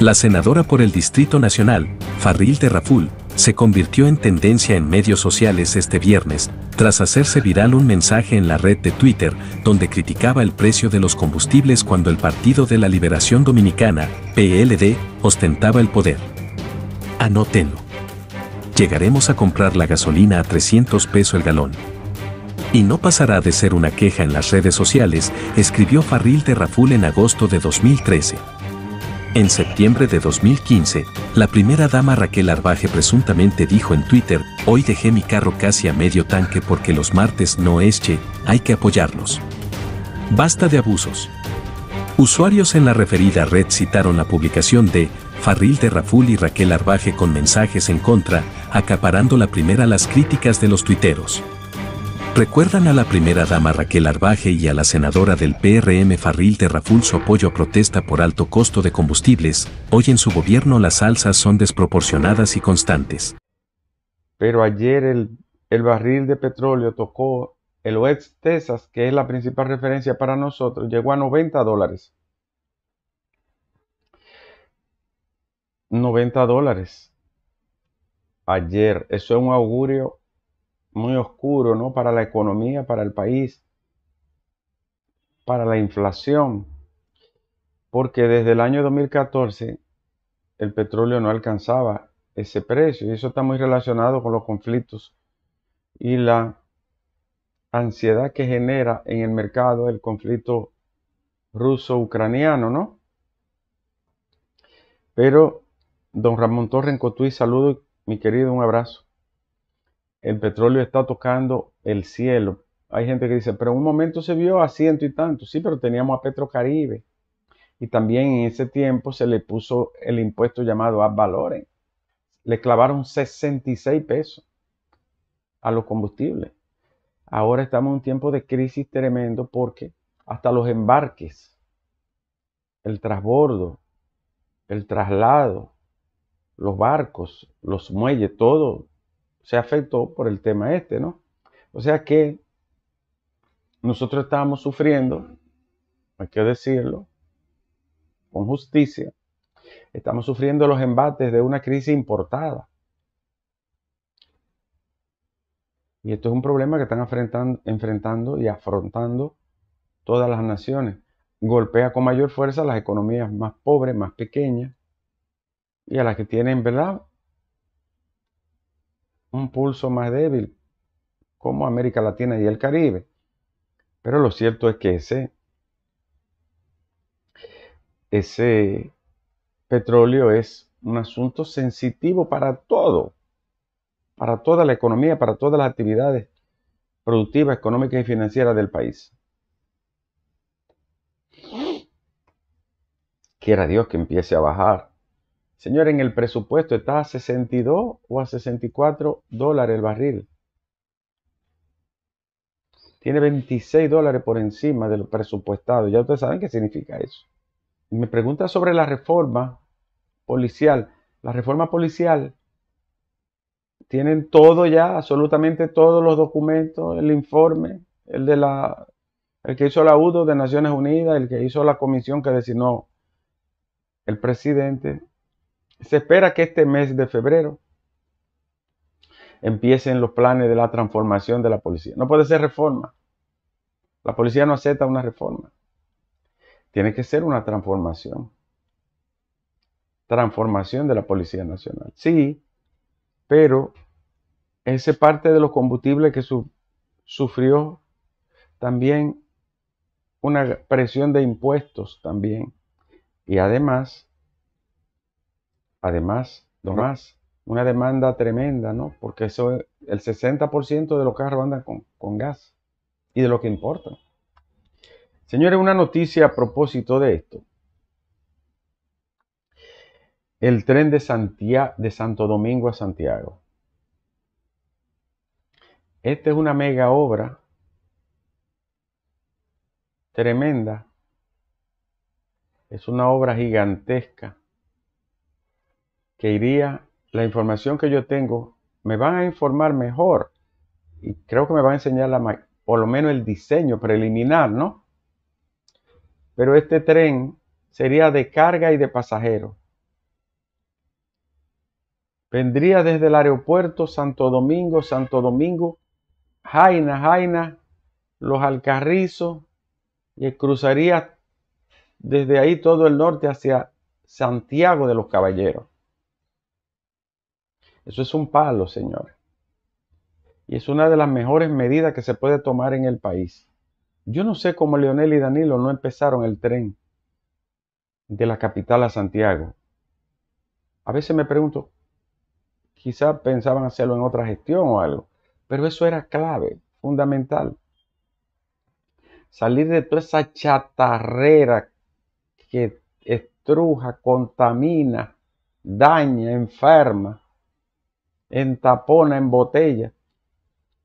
La senadora por el Distrito Nacional, Farril Terraful, se convirtió en tendencia en medios sociales este viernes, tras hacerse viral un mensaje en la red de Twitter donde criticaba el precio de los combustibles cuando el Partido de la Liberación Dominicana, PLD, ostentaba el poder. Anótenlo. Llegaremos a comprar la gasolina a 300 pesos el galón. Y no pasará de ser una queja en las redes sociales, escribió Farril Terraful en agosto de 2013. En septiembre de 2015, la primera dama Raquel Arbaje presuntamente dijo en Twitter, hoy dejé mi carro casi a medio tanque porque los martes no es hay que apoyarlos. Basta de abusos. Usuarios en la referida red citaron la publicación de Farril de Raful y Raquel Arbaje con mensajes en contra, acaparando la primera las críticas de los tuiteros recuerdan a la primera dama Raquel Arbaje y a la senadora del PRM Farril Terrafulso su apoyo a protesta por alto costo de combustibles, hoy en su gobierno las alzas son desproporcionadas y constantes. Pero ayer el, el barril de petróleo tocó el West Texas, que es la principal referencia para nosotros, llegó a 90 dólares. 90 dólares. Ayer, eso es un augurio muy oscuro, ¿no? Para la economía, para el país, para la inflación, porque desde el año 2014 el petróleo no alcanzaba ese precio y eso está muy relacionado con los conflictos y la ansiedad que genera en el mercado el conflicto ruso-ucraniano, ¿no? Pero, don Ramón Torre en saludo, mi querido, un abrazo el petróleo está tocando el cielo. Hay gente que dice, pero en un momento se vio a ciento y tanto. Sí, pero teníamos a Petrocaribe. Y también en ese tiempo se le puso el impuesto llamado a valores. Le clavaron 66 pesos a los combustibles. Ahora estamos en un tiempo de crisis tremendo porque hasta los embarques, el transbordo, el traslado, los barcos, los muelles, todo se afectó por el tema este, ¿no? O sea que nosotros estamos sufriendo, hay que decirlo, con justicia, estamos sufriendo los embates de una crisis importada. Y esto es un problema que están enfrentando, enfrentando y afrontando todas las naciones. Golpea con mayor fuerza a las economías más pobres, más pequeñas, y a las que tienen, ¿verdad? un pulso más débil como América Latina y el Caribe. Pero lo cierto es que ese, ese petróleo es un asunto sensitivo para todo, para toda la economía, para todas las actividades productivas, económicas y financieras del país. Quiera Dios que empiece a bajar Señor, en el presupuesto está a 62 o a 64 dólares el barril. Tiene 26 dólares por encima de lo presupuestado. Ya ustedes saben qué significa eso. me pregunta sobre la reforma policial. La reforma policial tienen todo ya, absolutamente todos los documentos, el informe, el de la el que hizo la UDO de Naciones Unidas, el que hizo la comisión que designó el presidente, se espera que este mes de febrero empiecen los planes de la transformación de la policía. No puede ser reforma. La policía no acepta una reforma. Tiene que ser una transformación. Transformación de la Policía Nacional. Sí, pero ese parte de los combustibles que sufrió también una presión de impuestos también. Y además Además, más una demanda tremenda, ¿no? Porque eso el 60% de los carros andan con, gas y de lo que importa. Señores, una noticia a propósito de esto. El tren de, Santiago, de Santo Domingo a Santiago. Esta es una mega obra tremenda. Es una obra gigantesca que iría, la información que yo tengo, me van a informar mejor y creo que me van a enseñar la, por lo menos el diseño preliminar, ¿no? Pero este tren sería de carga y de pasajeros. Vendría desde el aeropuerto Santo Domingo, Santo Domingo, Jaina, Jaina, Los Alcarrizos y cruzaría desde ahí todo el norte hacia Santiago de los Caballeros. Eso es un palo, señores. Y es una de las mejores medidas que se puede tomar en el país. Yo no sé cómo Leonel y Danilo no empezaron el tren de la capital a Santiago. A veces me pregunto, quizás pensaban hacerlo en otra gestión o algo, pero eso era clave, fundamental. Salir de toda esa chatarrera que estruja, contamina, daña, enferma en tapona, en botella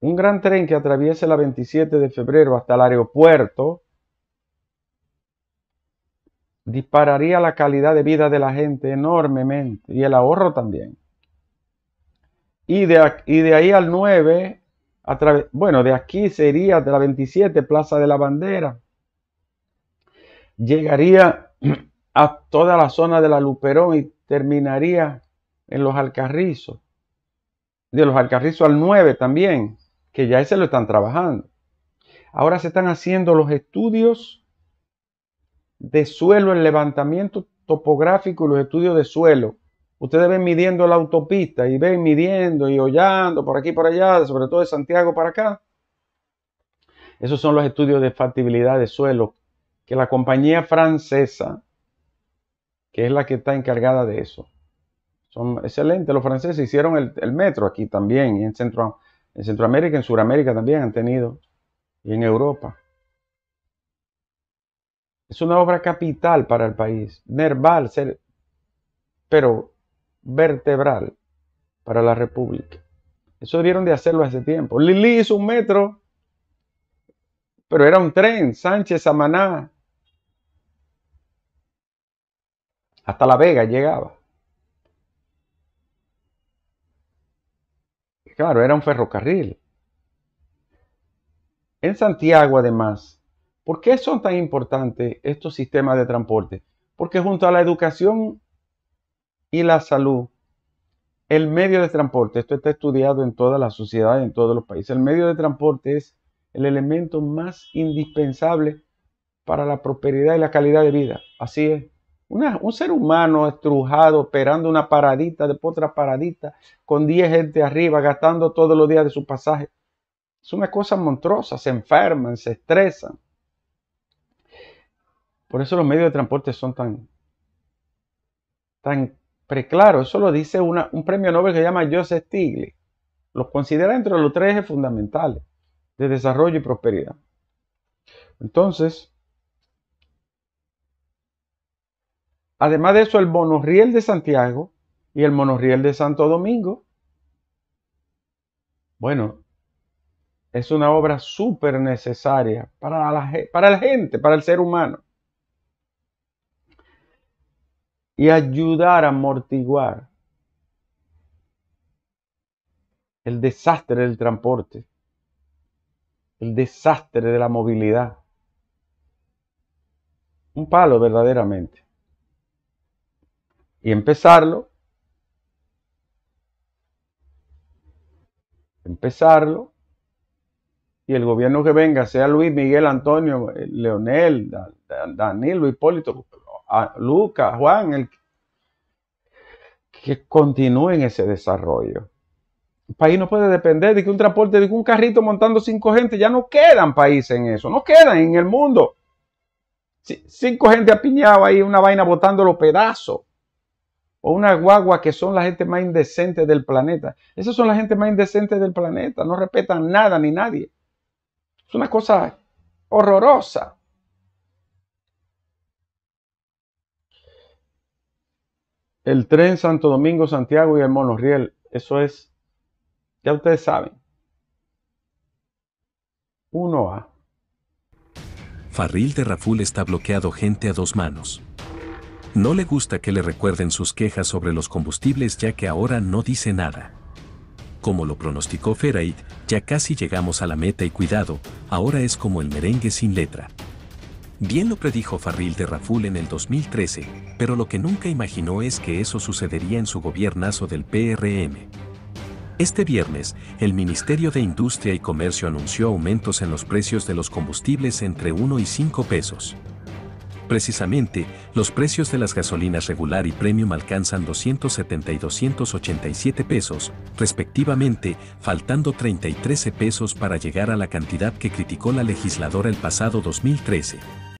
Un gran tren que atraviese la 27 de febrero hasta el aeropuerto dispararía la calidad de vida de la gente enormemente y el ahorro también. Y de, y de ahí al 9, bueno, de aquí sería de la 27 Plaza de la Bandera. Llegaría a toda la zona de la Luperón y terminaría en los Alcarrizos de los Alcarrizos al 9 también, que ya ese lo están trabajando. Ahora se están haciendo los estudios de suelo, el levantamiento topográfico y los estudios de suelo. Ustedes ven midiendo la autopista y ven midiendo y hollando por aquí y por allá, sobre todo de Santiago para acá. Esos son los estudios de factibilidad de suelo que la compañía francesa, que es la que está encargada de eso, son excelentes. Los franceses hicieron el, metro aquí también, y en, Centro, en Centroamérica, en Sudamérica también han tenido, y en Europa. Es una obra capital para el país, nerval, pero vertebral para la República. Eso dieron de hacerlo hace tiempo. Lili hizo un metro, pero era un tren, Sánchez, Samaná. Hasta La Vega llegaba. claro, era un ferrocarril. En Santiago, además, ¿por qué son tan importantes estos sistemas de transporte? Porque junto a la educación y la salud, el medio de transporte, esto está estudiado en toda la sociedad, en todos los países, el medio de transporte es el elemento más indispensable para la prosperidad y la calidad de vida. Así es un ser humano estrujado, esperando una paradita, después otra paradita, con 10 gente arriba, gastando todos los días de su pasaje. Es una cosa monstruosa, se enferman, se estresan. Por eso los medios de transporte son tan, tan preclaros. Eso lo dice un premio Nobel que se llama Joseph Stiglitz. Los considera entre los tres ejes fundamentales de desarrollo y prosperidad. Entonces, Además de eso, el monorriel de Santiago y el monorriel de Santo Domingo. Bueno, es una obra súper necesaria para la, para la gente, para el ser humano. Y ayudar a amortiguar el desastre del transporte, el desastre de la movilidad. Un palo verdaderamente y empezarlo. Empezarlo. Y el gobierno que venga, sea Luis, Miguel, Antonio, eh, Leonel, Danilo, Hipólito, Lucas, Juan, el, que continúen ese desarrollo. El país no puede depender de que un transporte, de que un carrito montando cinco gente, ya no quedan países en eso, no quedan en el mundo. Cinco gente apiñada ahí, una vaina botando los pedazos o una guagua que son la gente más indecente del planeta. Esas son la gente más indecente del planeta, no respetan nada ni nadie. Es una cosa horrorosa. El tren Santo Domingo, Santiago y el monorriel, eso es, ya ustedes saben. 1A. Farril Raful está bloqueado gente a dos manos. No le gusta que le recuerden sus quejas sobre los combustibles ya que ahora no dice nada. Como lo pronosticó Feraid, ya casi llegamos a la meta y cuidado, ahora es como el merengue sin letra. Bien lo predijo Farril de Raful en el 2013, pero lo que nunca imaginó es que eso sucedería en su gobiernazo del PRM. Este viernes, el Ministerio de Industria y Comercio anunció aumentos en los precios de los combustibles entre 1 y 5 pesos. Precisamente, los precios de las gasolinas regular y premium alcanzan 270 y 287 pesos, respectivamente, faltando 33 pesos para llegar a la cantidad que criticó la legisladora el pasado 2013.